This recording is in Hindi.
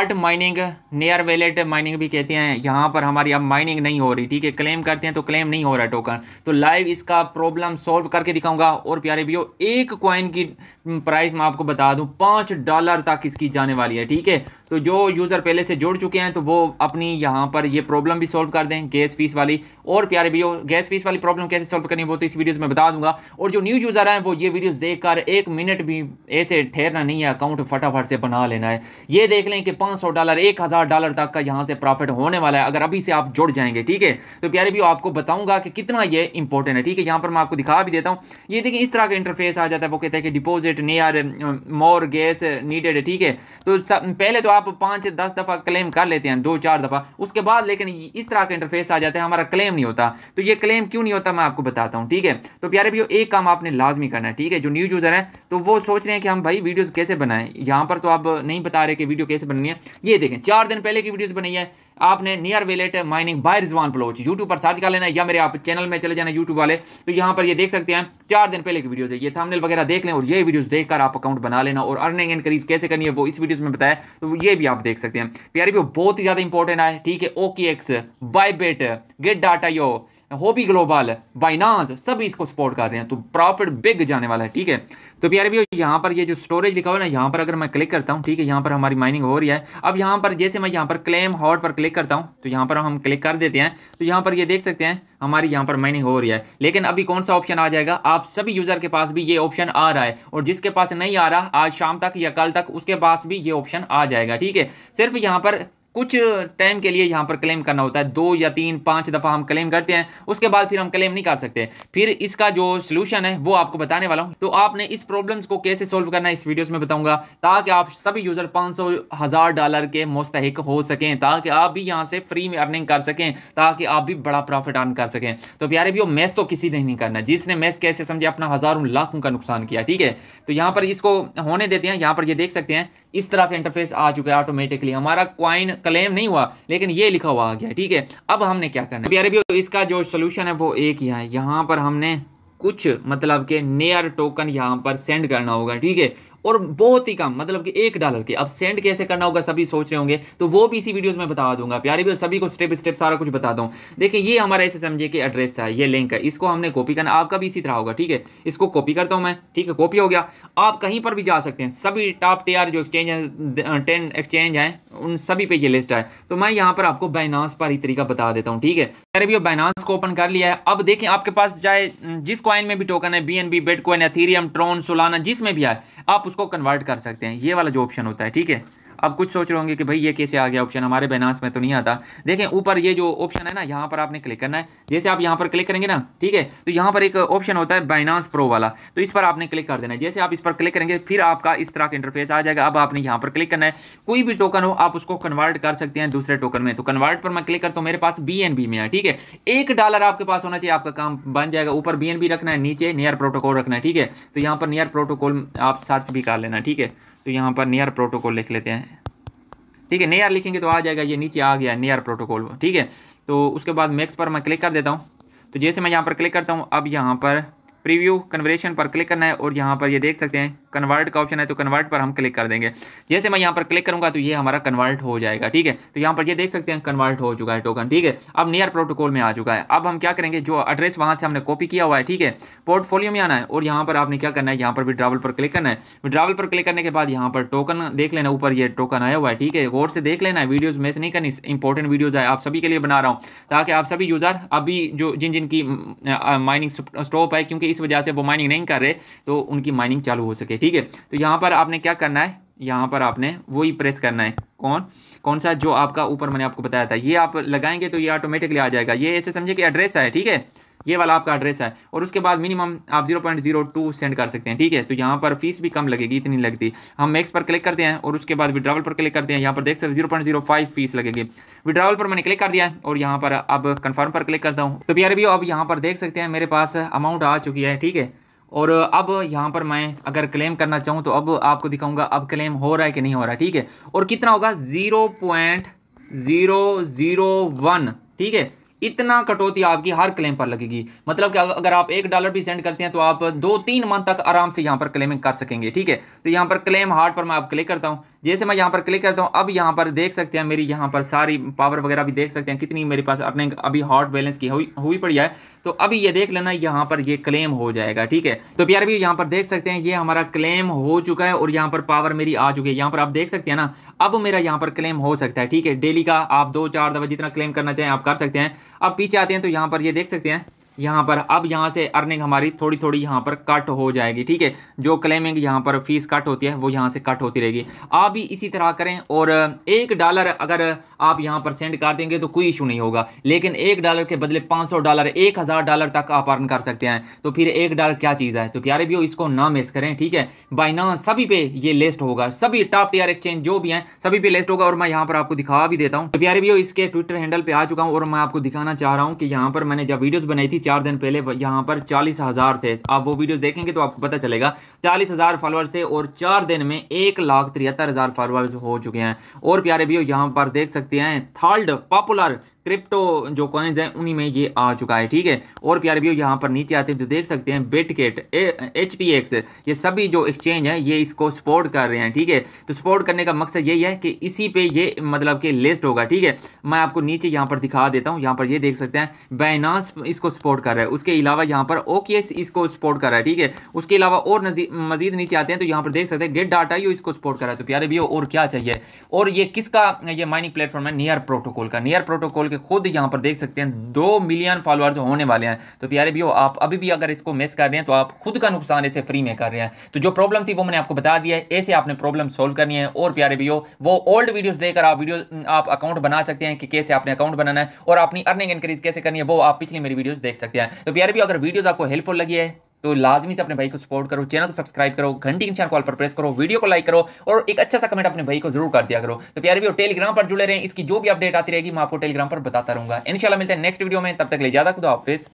smart mining Near wallet mining भी कहते हैं यहाँ पर हमारी अब माइनिंग नहीं हो रही ठीक है क्लेम करते हैं तो क्लेम नहीं हो रहा टोकन तो लाइव इसका प्रॉब्लम सॉल्व करके दिखाऊंगा और प्यारे भी एक क्वाइन की प्राइस मैं आपको बता दूं पाँच डॉलर तक इसकी जाने वाली है ठीक है तो जो यूज़र पहले से जुड़ चुके हैं तो वो अपनी यहाँ पर ये प्रॉब्लम भी सॉल्व कर दें गैस फीस वाली और प्यारे भी गैस फीस वाली प्रॉब्लम कैसे सॉल्व करनी वो तो इस वीडियो में बता दूंगा और जो न्यू यूज़र हैं वो ये वीडियोज देख एक मिनट भी ऐसे ठहरना नहीं है अकाउंट फटाफट से बना लेना है ये देख लें कि सौ डॉलर एक हज़ार डॉलर तक का यहाँ से प्रॉफिट होने वाला है अगर अभी से आप जुड़ जाएंगे ठीक है तो प्यारे भी आपको बताऊंगा कि कितना ये इंपॉर्टेंट है ठीक है यहाँ पर मैं आपको दिखा भी देता हूँ ये देखिए इस तरह का इंटरफेस आ जाता है वो कहते हैं कि deposit Near more gas needed है ठीक है तो पहले तो आप पाँच दस दफ़ा क्लेम कर लेते हैं दो चार दफ़ा उसके बाद लेकिन इस तरह का इंटरफेस आ जाता है हमारा क्लेम नहीं होता तो ये क्लेम क्यों नहीं होता मैं आपको बताता हूँ ठीक है तो प्यारे भी एक काम आपने लाजमी करना है ठीक है जो न्यूज यूज़र है तो वो सोच रहे हैं कि हम भाई वीडियोज़ कैसे बनाए यहाँ पर तो आप नहीं बता रहे कि वीडियो कैसे बननी है ये देखें चार दिन पहले की वीडियोस बनी है आपने Near wallet mining by Rizwan प्लोच यूट्यूब पर सर्च कर लेना या मेरे आप चैनल में चले जाना यूट्यूब वाले तो यहाँ पर ये देख सकते हैं चार दिन पहले की वीडियो है ये थंबनेल वगैरह देख लें और ये वीडियो देखकर आप अकाउंट बना लेना और अर्निंग इंक्रीज कैसे करनी है वो इस वीडियो में बताया तो ये भी आप देख सकते हैं प्यारी भी बहुत ही ज़्यादा इंपॉर्टेंट है ठीक है OKX Bybit Gate dot io Huobi global Binance सभी इसको सपोर्ट कर रहे हैं तो प्रॉफिट बिग जाने वाला है ठीक है तो प्यारे भी यहाँ पर ये जो स्टोरेज लिखा हुआ है ना यहाँ पर अगर मैं क्लिक करता हूँ ठीक है यहाँ पर हमारी माइनिंग हो रही है अब यहाँ पर जैसे मैं यहाँ पर क्लेम हॉट पर क्लिक क्लिक करता हूँ तो यहाँ पर हम क्लिक कर देते हैं तो यहाँ पर ये देख सकते हैं हमारी यहाँ पर माइनिंग हो रही है लेकिन अभी कौन सा ऑप्शन आ जाएगा आप सभी यूज़र के पास भी ये ऑप्शन आ रहा है और जिसके पास नहीं आ रहा आज शाम तक या कल तक उसके पास भी ये ऑप्शन आ जाएगा ठीक है सिर्फ यहाँ पर कुछ टाइम के लिए यहाँ पर क्लेम करना होता है दो या तीन पाँच दफ़ा हम क्लेम करते हैं उसके बाद फिर हम क्लेम नहीं कर सकते फिर इसका जो सोल्यूशन है वो आपको बताने वाला हूँ तो आपने इस प्रॉब्लम्स को कैसे सॉल्व करना है इस वीडियोस में बताऊंगा ताकि आप सभी यूज़र पाँच सौ हज़ार डॉलर के मुस्तक हो सकें ताकि आप भी यहाँ से फ्री में अर्निंग कर सकें ताकि आप भी बड़ा प्रॉफिट अर्न कर सकें तो प्यारे भी मैथ तो किसी ने नहीं करना जिसने मैथ कैसे समझे अपना हज़ारों लाखों का नुकसान किया ठीक है तो यहाँ पर इसको होने देते हैं यहाँ पर ये देख सकते हैं इस तरह का इंटरफेस आ चुका है ऑटोमेटिकली हमारा क्वाइन क्लेम नहीं हुआ लेकिन ये लिखा हुआ आ गया ठीक है अब हमने क्या करना है अरेबियो इसका जो सोल्यूशन है वो एक ही है यहाँ पर हमने कुछ मतलब के नेयर टोकन यहाँ पर सेंड करना होगा ठीक है और बहुत ही कम मतलब कि एक डॉलर के अब सेंड कैसे करना होगा सभी सोच रहे होंगे तो वो भी इसी वीडियोस में बता दूंगा प्यारे भी सभी को स्टेप स्टेप सारा कुछ बता दूँ देखिए ये हमारा ऐसे समझिए कि एड्रेस है ये लिंक है इसको हमने कॉपी करना आपका भी इसी तरह होगा ठीक है इसको कॉपी करता हूँ मैं ठीक है कॉपी हो गया आप कहीं पर भी जा सकते हैं सभी टॉप टेयर जो एक्सचेंज है टेन एक्सचेंज हैं उन सभी पे ये लिस्ट है तो मैं यहाँ पर आपको बाइनास पर ही तरीका बता देता हूँ ठीक है भी बाइनांस को ओपन कर लिया है अब देखें आपके पास चाहे जिस क्वाइन में भी टोकन है बी एन बी बेट एथीरियम ट्रोन सोलाना जिसमें भी आए आप उसको कन्वर्ट कर सकते हैं ये वाला जो ऑप्शन होता है ठीक है अब कुछ सोच रहे होंगे कि भाई ये कैसे आ गया ऑप्शन हमारे बैनास में तो नहीं आता देखें ऊपर ये जो ऑप्शन है ना यहाँ पर आपने क्लिक करना है जैसे आप यहाँ पर क्लिक करेंगे ना ठीक है तो यहाँ पर एक ऑप्शन होता है बाइनास प्रो वाला तो इस पर आपने क्लिक कर देना है जैसे आप इस पर क्लिक करेंगे फिर आपका इस तरह का इंटरफेस आ जाएगा अब आपने यहाँ पर क्लिक करना है कोई भी टोकन हो आप उसको कन्वर्ट कर सकते हैं दूसरे टोकन में तो कन्वर्ट पर मैं क्लिक करता हूँ मेरे पास बी में है ठीक है एक डॉलर आपके पास होना चाहिए आपका काम बन जाएगा ऊपर बी रखना है नीचे नियर प्रोटोकॉल रखना है ठीक है तो यहाँ पर नियर प्रोटोकॉल आप सर्च भी कर लेना ठीक है तो यहाँ पर नियर प्रोटोकॉल लिख लेते हैं ठीक है नियर लिखेंगे तो आ जाएगा ये नीचे आ गया नियर प्रोटोकॉल ठीक है तो उसके बाद मैक्स पर मैं क्लिक कर देता हूँ तो जैसे मैं यहाँ पर क्लिक करता हूँ अब यहाँ पर प्रीव्यू कन्वर्सेशन पर क्लिक करना है और यहाँ पर ये देख सकते हैं कन्वर्ट का ऑप्शन है तो कन्वर्ट पर हम क्लिक कर देंगे जैसे मैं यहाँ पर क्लिक करूँगा तो ये हमारा कन्वर्ट हो जाएगा ठीक है तो यहाँ पर ये देख सकते हैं कन्वर्ट हो चुका है टोकन ठीक है अब नियर प्रोटोकॉल में आ चुका है अब हम क्या करेंगे जो एड्रेस वहाँ से हमने कॉपी किया हुआ है ठीक है पोर्टफोलियो में आना है और यहाँ पर आपने क्या करना है यहाँ पर विड्रावल पर क्लिक करना है विड्रावल पर क्लिक करने के बाद यहाँ पर टोकन देख लेना ऊपर ये टोकन आया हुआ है ठीक है गौर से देख लेना है वीडियोज़ मिस नहीं करनी इंपॉर्टेंट वीडियोज़ है आप सभी के लिए बना रहा हूँ ताकि आप सभी यूज़र अभी जो जिन जिनकी माइनिंग स्टॉप है क्योंकि इस वजह से वो माइनिंग नहीं कर रहे तो उनकी माइनिंग चालू हो सके ठीक है तो यहाँ पर आपने क्या करना है यहाँ पर आपने वही प्रेस करना है कौन कौन सा जो आपका ऊपर मैंने आपको बताया था ये आप लगाएंगे तो ये ऑटोमेटिकली आ जाएगा ये ऐसे समझे कि एड्रेस है ठीक है ये वाला आपका एड्रेस है और उसके बाद मिनिमम आप 0.02 सेंड कर सकते हैं ठीक है तो यहाँ पर फीस भी कम लगेगी इतनी लगती हम मैक्स पर क्लिक करते हैं और उसके बाद विड्रावल पर क्लिक करते हैं यहाँ पर देख सकते हैं जीरो फीस लगेगी विड्रावल पर मैंने क्लिक कर दिया है और यहाँ पर अब कन्फर्म पर क्लिक करता हूँ तो प्यारे भी अब यहाँ पर देख सकते हैं मेरे पास अमाउंट आ चुकी है ठीक है और अब यहाँ पर मैं अगर क्लेम करना चाहूँ तो अब आपको दिखाऊंगा अब क्लेम हो रहा है कि नहीं हो रहा है ठीक है और कितना होगा zero point zero zero one ठीक है इतना कटौती आपकी हर क्लेम पर लगेगी मतलब कि अगर आप एक डॉलर भी सेंड करते हैं तो आप दो तीन मंथ तक आराम से यहाँ पर क्लेमिंग कर सकेंगे ठीक है तो यहाँ पर क्लेम हार्ड पर मैं आप क्लिक करता हूँ जैसे मैं यहाँ पर क्लिक करता हूँ अब यहाँ पर देख सकते हैं मेरी यहाँ पर सारी पावर वगैरह भी देख सकते हैं कितनी मेरे पास अर्निंग अभी हॉट बैलेंस की हुई हुई पड़ी है तो अभी ये देख लेना यहाँ पर ये क्लेम हो जाएगा ठीक है तो प्यार भी यहाँ पर देख सकते हैं ये हमारा क्लेम हो चुका है और यहाँ पर पावर मेरी आ चुकी है यहाँ पर आप देख सकते हैं ना अब मेरा यहाँ पर क्लेम हो सकता है ठीक है डेली का आप दो चार दफा जितना क्लेम करना चाहें आप कर सकते हैं अब पीछे आते हैं तो यहाँ पर ये देख सकते हैं यहाँ पर अब यहाँ से अर्निंग हमारी थोड़ी थोड़ी यहाँ पर कट हो जाएगी ठीक है जो क्लेमिंग यहाँ पर फीस कट होती है वो यहाँ से कट होती रहेगी आप भी इसी तरह करें और एक डॉलर अगर आप यहाँ पर सेंड कर देंगे तो कोई इशू नहीं होगा लेकिन एक डॉलर के बदले पाँच डॉलर एक डॉलर तक आप अर्न कर सकते हैं तो फिर एक डॉलर क्या चीज़ है तो प्यारे भी हो इसको ना मिस करें ठीक है ना सभी पे ये लिस्ट होगा सभी टॉप टीयर एक्सचेंज जो भी हैं सभी पे लिस्ट होगा और मैं यहाँ पर आपको दिखा भी देता हूँ तो प्यारे भी हो इसके ट्विटर हैंडल पर आ चुका हूँ और मैं आपको दिखाना चाह रहा हूँ कि यहाँ पर मैंने जब वीडियोज़ बनाई थी चार दिन पहले यहाँ पर चालीस हज़ार थे आप वो वीडियोस देखेंगे तो आपको पता चलेगा चालीस हज़ार फॉलोअर्स थे और चार दिन में एक लाख तिहत्तर हज़ार फॉलोअर्स हो चुके हैं और प्यारे भी यहाँ पर देख सकते हैं थर्ड पॉपुलर क्रिप्टो जो कॉइन्स हैं उन्हीं में ये आ चुका है ठीक है और प्यारे भी यहाँ पर नीचे आते हैं तो देख सकते हैं बिटकेट एच टी एक्स ये सभी जो एक्सचेंज है ये इसको सपोर्ट कर रहे हैं ठीक है तो सपोर्ट करने का मकसद यही है कि इसी पे ये मतलब कि लिस्ट होगा ठीक है मैं आपको नीचे यहाँ पर दिखा देता हूँ यहाँ पर ये देख सकते हैं बैनास इसको सपोर्ट कर रहा है उसके अलावा यहाँ पर ओकेस इसको सपोर्ट कर रहा है ठीक है उसके अलावा और मजीद नीचे आते हैं तो यहाँ पर देख सकते हैं गेट डाटा यू इसको सपोर्ट कर रहा है तो प्यारे भी और क्या चाहिए और ये किसका ये माइनिंग प्लेटफॉर्म है नियर प्रोटोकॉल का नियर प्रोटोकॉल के खुद यहाँ पर देख सकते हैं दो मिलियन फॉलोअर्स होने वाले हैं तो प्यारे भी हो आप अभी भी अगर इसको मिस कर रहे हैं तो आप खुद का नुकसान इसे फ्री में कर रहे हैं तो जो प्रॉब्लम थी वो मैंने आपको बता दिया है ऐसे आपने प्रॉब्लम सोल्व करनी है और प्यारे भी हो वो ओल्ड वीडियोज देकर आप वीडियो आप अकाउंट बना सकते हैं कि कैसे आपने अकाउंट बनाना है और अपनी अर्निंग इंक्रीज कैसे करनी है वो आप पिछली मेरी वीडियोज देख सकते हैं तो प्यारे भी अगर वीडियोज आपको हेल्पफुल लगी है तो लाजमी से अपने भाई को सपोर्ट करो चैनल को सब्सक्राइब करो घंटी के निशान कॉल पर प्रेस करो वीडियो को लाइक करो और एक अच्छा सा कमेंट अपने भाई को जरूर कर दिया करो तो प्यारे भी टेलीग्राम पर जुड़े रहे इसकी जो भी अपडेट आती रहेगी मैं आपको टेलीग्राम पर बताता रहूंगा इनशाला मिलते हैं नेक्स्ट वीडियो में तब तक ले ज्यादा खुद ऑफिस